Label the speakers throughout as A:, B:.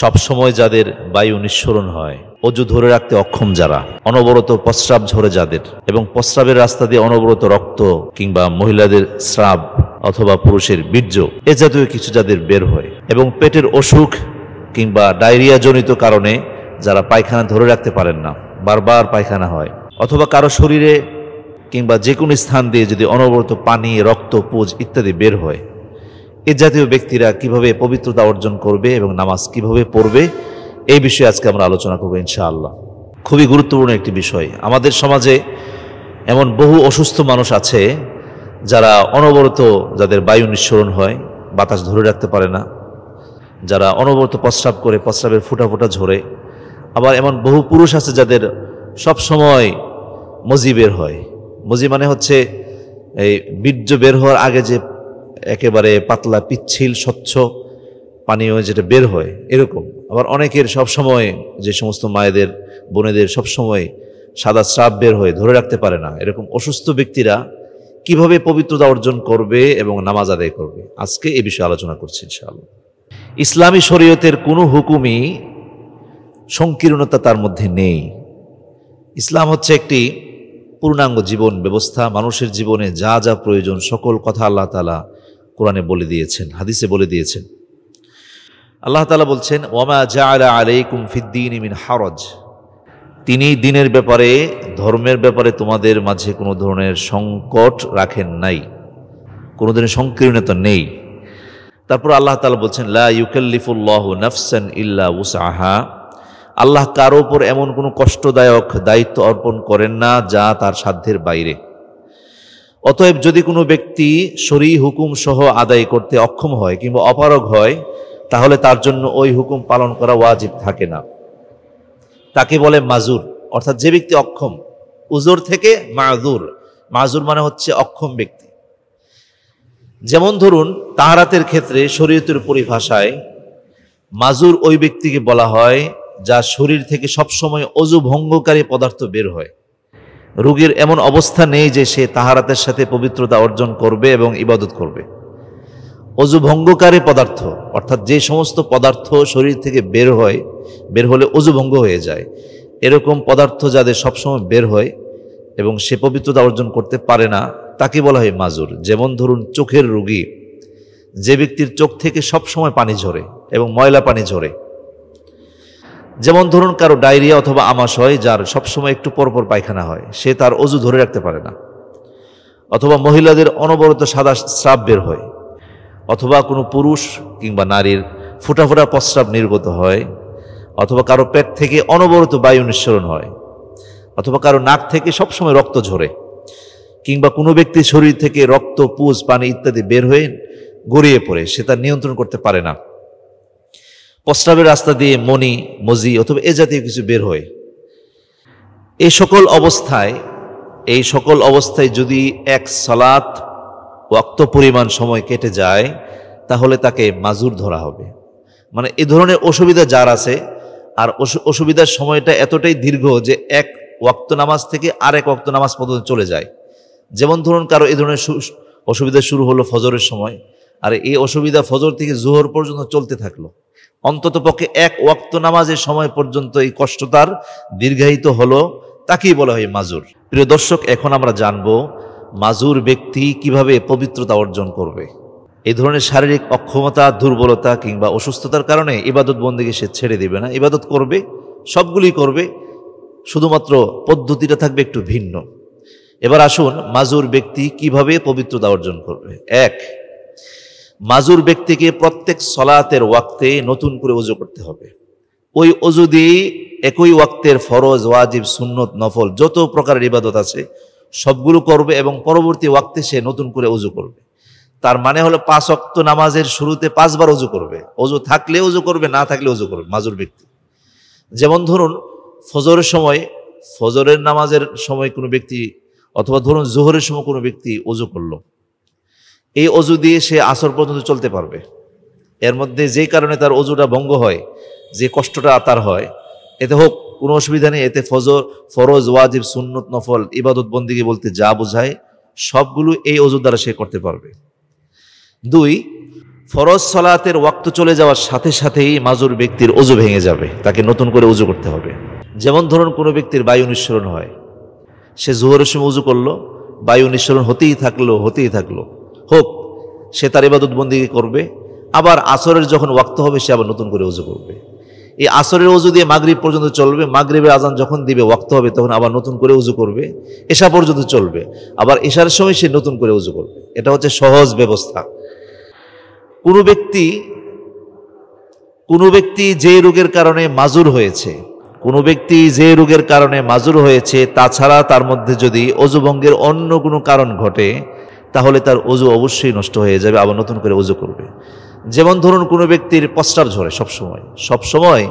A: সবসময় যাদের বায়ু নিঃসরণ হয় অজু ধরে রাখতে অক্ষম যারা অনবরত প্রস্রাব ঝরে যাদের এবং প্রস্রাবের রাস্তা দিয়ে অনবরত রক্ত কিংবা মহিলাদের স্রাব অথবা পুরুষের বীর্য এ জাতীয় কিছু যাদের বের হয় এবং পেটের অসুখ কিংবা ডায়রিয়া জনিত কারণে যারা পায়খানা ধরে রাখতে পারেন না বারবার পায়খানা হয় অথবা কারো শরীরে কিংবা যে কোনো স্থান দিয়ে যদি অনবরত পানি রক্ত পুজ ইত্যাদি বের হয় এ জাতীয় ব্যক্তিরা কিভাবে পবিত্রতা অর্জন করবে এবং নামাজ কিভাবে পড়বে এই বিষয়ে আজকে আমরা আলোচনা করবো ইনশাআল্লাহ খুবই গুরুত্বপূর্ণ একটি বিষয় আমাদের সমাজে এমন বহু অসুস্থ মানুষ আছে যারা অনবরত যাদের বায়ু নিঃসরণ হয় বাতাস ধরে রাখতে পারে না যারা অনবরত প্রস্রাব করে প্রস্রাবের ফুটা ফুটা ঝরে আবার এমন বহু পুরুষ আছে যাদের সব সময় মজি বের হয় মজি মানে হচ্ছে এই বীর্য বের হওয়ার আগে যে একেবারে পাতলা পিচ্ছিল স্বচ্ছ পানীয় যেটা বের হয় এরকম আবার অনেকের সব সময় যে সমস্ত মায়েদের বোনেদের সব সময় সাদা স্রাব বের হয়ে ধরে রাখতে পারে না এরকম অসুস্থ ব্যক্তিরা কিভাবে পবিত্রতা অর্জন করবে এবং নামাজ আদায় করবে আজকে এ বিষয়ে আলোচনা করছি ইনশাআল্লাহ ইসলামী শরীয়তের কোনো হুকুমই সংকীর্ণতা তার মধ্যে নেই ইসলাম হচ্ছে একটি পূর্ণাঙ্গ জীবন ব্যবস্থা মানুষের জীবনে যা যা প্রয়োজন সকল কথা আল্লাহ তালা কোরআনে বলে দিয়েছেন হাদিসে বলে দিয়েছেন আল্লাহ তালা বলছেন ওমা জা আলা আলাইকুম ফিদ্দিন ইমিন হারজ তিনি দিনের ব্যাপারে ধর্মের ব্যাপারে তোমাদের মাঝে কোনো ধরনের সংকট রাখেন নাই কোনো ধরনের সংকীর্ণতা নেই তারপর আল্লাহ তালা বলছেন লা ইউকাল্লিফুল্লাহ নফসান ইল্লা উসাহা আল্লাহ কারো ওপর এমন কোনো কষ্টদায়ক দায়িত্ব অর্পণ করেন না যা তার সাধ্যের বাইরে অতএব যদি কোনো ব্যক্তি শরী হুকুম সহ আদায় করতে অক্ষম হয় কিংবা অপারগ হয় তাহলে তার জন্য ওই হুকুম পালন করা ওয়াজিব থাকে না তাকে বলে মাজুর অর্থাৎ যে ব্যক্তি অক্ষম উজোর থেকে মাজুর মাজুর মানে হচ্ছে অক্ষম ব্যক্তি যেমন ধরুন তাহারাতের ক্ষেত্রে শরীয়তের পরিভাষায় মাজুর ওই ব্যক্তিকে বলা হয় যা শরীর থেকে সবসময় অজু ভঙ্গকারী পদার্থ বের হয় রুগীর এমন অবস্থা নেই যে সে তাহারাতের সাথে পবিত্রতা অর্জন করবে এবং ইবাদত করবে অজু ভঙ্গকারী পদার্থ অর্থাৎ যে সমস্ত পদার্থ শরীর থেকে বের হয় বের হলে অজু ভঙ্গ হয়ে যায় এরকম পদার্থ যাদের সবসময় বের হয় এবং সে পবিত্রতা অর্জন করতে পারে না তাকে বলা হয় মাজুর যেমন ধরুন চোখের রুগী যে ব্যক্তির চোখ থেকে সবসময় পানি ঝরে এবং ময়লা পানি ঝরে যেমন ধরুন কারো ডায়রিয়া অথবা আমাশ হয় যার সবসময় একটু পরপর পায়খানা হয় সে তার অজু ধরে রাখতে পারে না অথবা মহিলাদের অনবরত সাদা স্রাব বের হয় অথবা কোনো পুরুষ কিংবা নারীর ফুটাফোটা প্রস্রাব নির্গত হয় অথবা কারো পেট থেকে অনবরত বায়ু নিঃসরণ হয় অথবা কারো নাক থেকে সবসময় রক্ত ঝরে কিংবা কোনো ব্যক্তির শরীর থেকে রক্ত পুজ পানি ইত্যাদি বের হয়ে গড়িয়ে পড়ে সে তার নিয়ন্ত্রণ করতে পারে না প্রস্রাবের রাস্তা দিয়ে মনি মজি অথবা এ জাতীয় কিছু বের হয় এই সকল অবস্থায় এই সকল অবস্থায় যদি এক সালাত ওয়াক্ত পরিমাণ সময় কেটে যায় তাহলে তাকে মাজুর ধরা হবে মানে এ ধরনের অসুবিধা যার আছে আর অসুবিধার সময়টা এতটাই দীর্ঘ যে এক ওক্ত নামাজ থেকে আর এক ওক্ত নামাজ পর্যন্ত চলে যায় যেমন ধরুন কারো এ ধরনের অসুবিধা শুরু হলো ফজরের সময় আর এই অসুবিধা ফজর থেকে জোহর পর্যন্ত চলতে থাকলো অন্তত পক্ষে এক ওয়াক্ত নামাজের সময় পর্যন্ত এই কষ্ট তার দীর্ঘায়িত হলো তাকেই বলা হয় মাজুর প্রিয় দর্শক এখন আমরা জানব মাজুর ব্যক্তি কিভাবে পবিত্রতা অর্জন করবে এই ধরনের শারীরিক অক্ষমতা দুর্বলতা কিংবা অসুস্থতার কারণে ইবাদত বন্দীকে সে ছেড়ে দেবে না ইবাদত করবে সবগুলি করবে শুধুমাত্র পদ্ধতিটা থাকবে একটু ভিন্ন এবার আসুন মাজুর ব্যক্তি কিভাবে পবিত্রতা অর্জন করবে এক মাজুর ব্যক্তিকে প্রত্যেক সলাতের ওয়াক্তে নতুন করে অজু করতে হবে ওই অজু দিয়েই একই ওয়াক্তের ফরজ ওয়াজিব সুন্নত নফল যত প্রকারের ইবাদত আছে সবগুলো করবে এবং পরবর্তী ওয়াক্তে সে নতুন করে অজু করবে তার মানে হলো পাঁচ অক্ত নামাজের শুরুতে পাঁচবার অজু করবে অজু থাকলে অজু করবে না থাকলে অজু করবে মাজুর ব্যক্তি যেমন ধরুন ফজরের সময় ফজরের নামাজের সময় কোনো ব্যক্তি অথবা ধরুন জোহরের সময় কোনো ব্যক্তি অজু করলো এই অজু দিয়ে সে আসর পর্যন্ত চলতে পারবে এর মধ্যে যে কারণে তার অজুটা ভঙ্গ হয় যে কষ্টটা তার হয় এতে হোক কোনো অসুবিধা নেই এতে ফজর ফরজ ওয়াজিব সুন্নত নফল ইবাদত বন্দিকে বলতে যা বোঝায় সবগুলো এই অজুর দ্বারা সে করতে পারবে দুই ফরজ সলাতের ওয়াক্ত চলে যাওয়ার সাথে সাথেই মাজুর ব্যক্তির অজু ভেঙে যাবে তাকে নতুন করে উজু করতে হবে যেমন ধরুন কোনো ব্যক্তির বায়ু নিঃসরণ হয় সে জোহরের সময় উজু করলো বায়ু নিঃসরণ হতেই থাকলো হতেই থাকলো হোক সে তার ইবাদত বন্দি করবে আবার আসরের যখন ওয়াক্ত হবে সে আবার নতুন করে উজু করবে এই আসরের উজু দিয়ে মাগরীব পর্যন্ত চলবে মাগরীবের আজান যখন দিবে ওয়াক্ত হবে তখন আবার নতুন করে উজু করবে এশা পর্যন্ত চলবে আবার এশার সময় সে নতুন করে উজু করবে এটা হচ্ছে সহজ ব্যবস্থা কোনো ব্যক্তি কোনো ব্যক্তি যে রোগের কারণে মাজুর হয়েছে কোনো ব্যক্তি যে রোগের কারণে মাজুর হয়েছে তাছাড়া তার মধ্যে যদি অজুভঙ্গের অন্য কোনো কারণ ঘটে তাহলে তার অজু অবশ্যই নষ্ট হয়ে যাবে আবার নতুন করে অজু করবে যেমন ধরুন কোনো ব্যক্তির প্রস্রাব ঝরে সবসময় সবসময়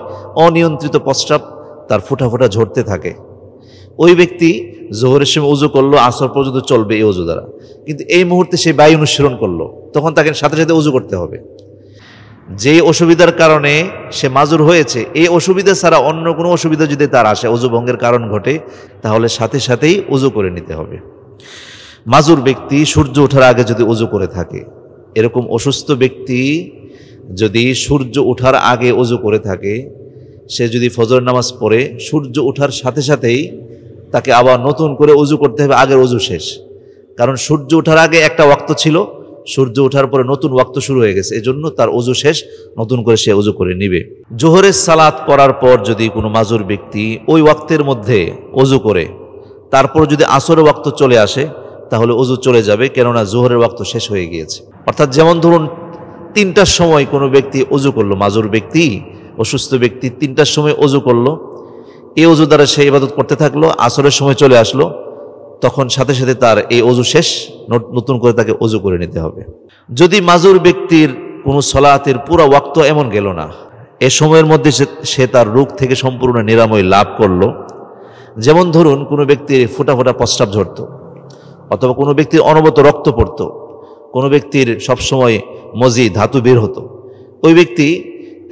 A: অনিয়ন্ত্রিত প্রস্রাব তার ফুটা ফুটা ঝরতে থাকে ওই ব্যক্তি জোহরের সময় উজু করলো আসর পর্যন্ত চলবে এই অজু দ্বারা কিন্তু এই মুহূর্তে সে বায়ু অনুসরণ করলো তখন তাকে সাথে সাথে উজু করতে হবে যে অসুবিধার কারণে সে মাজুর হয়েছে এই অসুবিধা ছাড়া অন্য কোনো অসুবিধা যদি তার আসে অজু ভঙ্গের কারণ ঘটে তাহলে সাথে সাথেই উজু করে নিতে হবে মাজুর ব্যক্তি সূর্য ওঠার আগে যদি অজু করে থাকে এরকম অসুস্থ ব্যক্তি যদি সূর্য ওঠার আগে অজু করে থাকে সে যদি ফজর নামাজ পড়ে সূর্য ওঠার সাথে সাথেই তাকে আবার নতুন করে অজু করতে হবে আগের অজু শেষ কারণ সূর্য ওঠার আগে একটা ওয়াক্ত ছিল সূর্য ওঠার পরে নতুন ওয়াক্ত শুরু হয়ে গেছে এজন্য তার অজু শেষ নতুন করে সে অজু করে নিবে জোহরের সালাত করার পর যদি কোনো মাজুর ব্যক্তি ওই ওয়াক্তের মধ্যে অজু করে তারপর যদি আসর ওয়াক্ত চলে আসে তাহলে অজু চলে যাবে কেননা জোহরের ওক্ত শেষ হয়ে গিয়েছে অর্থাৎ যেমন ধরুন তিনটার সময় কোনো ব্যক্তি অজু করলো মাজুর ব্যক্তি অসুস্থ ব্যক্তি তিনটার সময় অজু করলো এই অজু দ্বারা সে ইবাদত করতে থাকলো আসরের সময় চলে আসলো তখন সাথে সাথে তার এই অজু শেষ নতুন করে তাকে অজু করে নিতে হবে যদি মাজুর ব্যক্তির কোনো সলাতের পুরা ওয়াক্ত এমন গেল না এ সময়ের মধ্যে সে তার রোগ থেকে সম্পূর্ণ নিরাময় লাভ করলো যেমন ধরুন কোনো ব্যক্তির ফোটা ফোটা প্রস্রাব ঝরতো অথবা কোনো ব্যক্তির অনবত রক্ত পড়ত কোনো ব্যক্তির সবসময় মজি ধাতু বের হতো ওই ব্যক্তি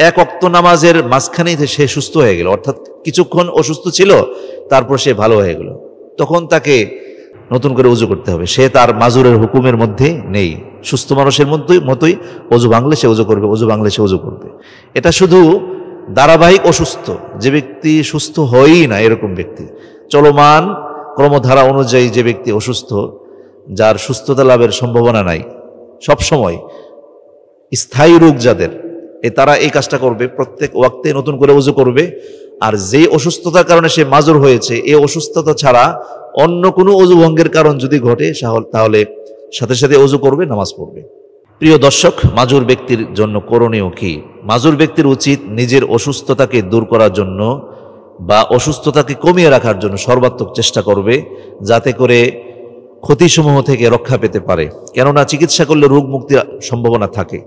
A: এক অক্ত নামাজের মাঝখানেই সে সুস্থ হয়ে গেল অর্থাৎ কিছুক্ষণ অসুস্থ ছিল তারপর সে ভালো হয়ে গেল তখন তাকে নতুন করে উজু করতে হবে সে তার মাজুরের হুকুমের মধ্যে নেই সুস্থ মানুষের মধ্যেই মতোই অজু বাংলে সে উজু করবে অজু বাংলে সে উজু করবে এটা শুধু ধারাবাহিক অসুস্থ যে ব্যক্তি সুস্থ হয়ই না এরকম ব্যক্তি চলমান ক্রমধারা অনুযায়ী যে ব্যক্তি অসুস্থ যার সুস্থতা লাভের সম্ভাবনা নাই সব সময় স্থায়ী রোগ যাদের এ তারা এই কাজটা করবে প্রত্যেক ওয়াক্তে নতুন করে উজু করবে আর যে অসুস্থতার কারণে সে মাজুর হয়েছে এই অসুস্থতা ছাড়া অন্য কোনো অজু ভঙ্গের কারণ যদি ঘটে তাহলে সাথে সাথে অজু করবে নামাজ পড়বে প্রিয় দর্শক মাজুর ব্যক্তির জন্য করণীয় কি মাজুর ব্যক্তির উচিত নিজের অসুস্থতাকে দূর করার জন্য বা অসুস্থতাকে কমিয়ে রাখার জন্য সর্বাত্মক চেষ্টা করবে যাতে করে ক্ষতিসমূহ থেকে রক্ষা পেতে পারে কেননা চিকিৎসা করলে রোগ মুক্তির সম্ভাবনা থাকে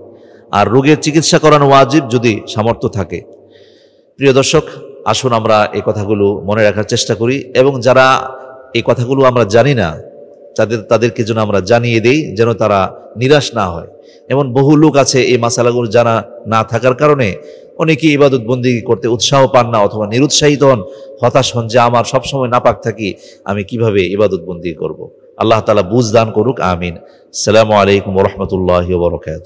A: আর রোগের চিকিৎসা করানো ওয়াজিব যদি সামর্থ্য থাকে প্রিয় দর্শক আসুন আমরা এই কথাগুলো মনে রাখার চেষ্টা করি এবং যারা এই কথাগুলো আমরা জানি না তাদের তাদেরকে যেন আমরা জানিয়ে দেই যেন তারা নিরাশ না হয় এমন বহু লোক আছে এই মাসালাগুলো জানা না থাকার কারণে অনেকেই ইবাদত বন্দি করতে উৎসাহ পান না অথবা নিরুৎসাহিত হন হতাশ হন যে আমার সবসময় নাপাক থাকি আমি কিভাবে ইবাদত বন্দি করব। আল্লাহ তালা বুঝ দান করুক আমিন সালামু আলাইকুম রহমতুল্লাহ বরকাত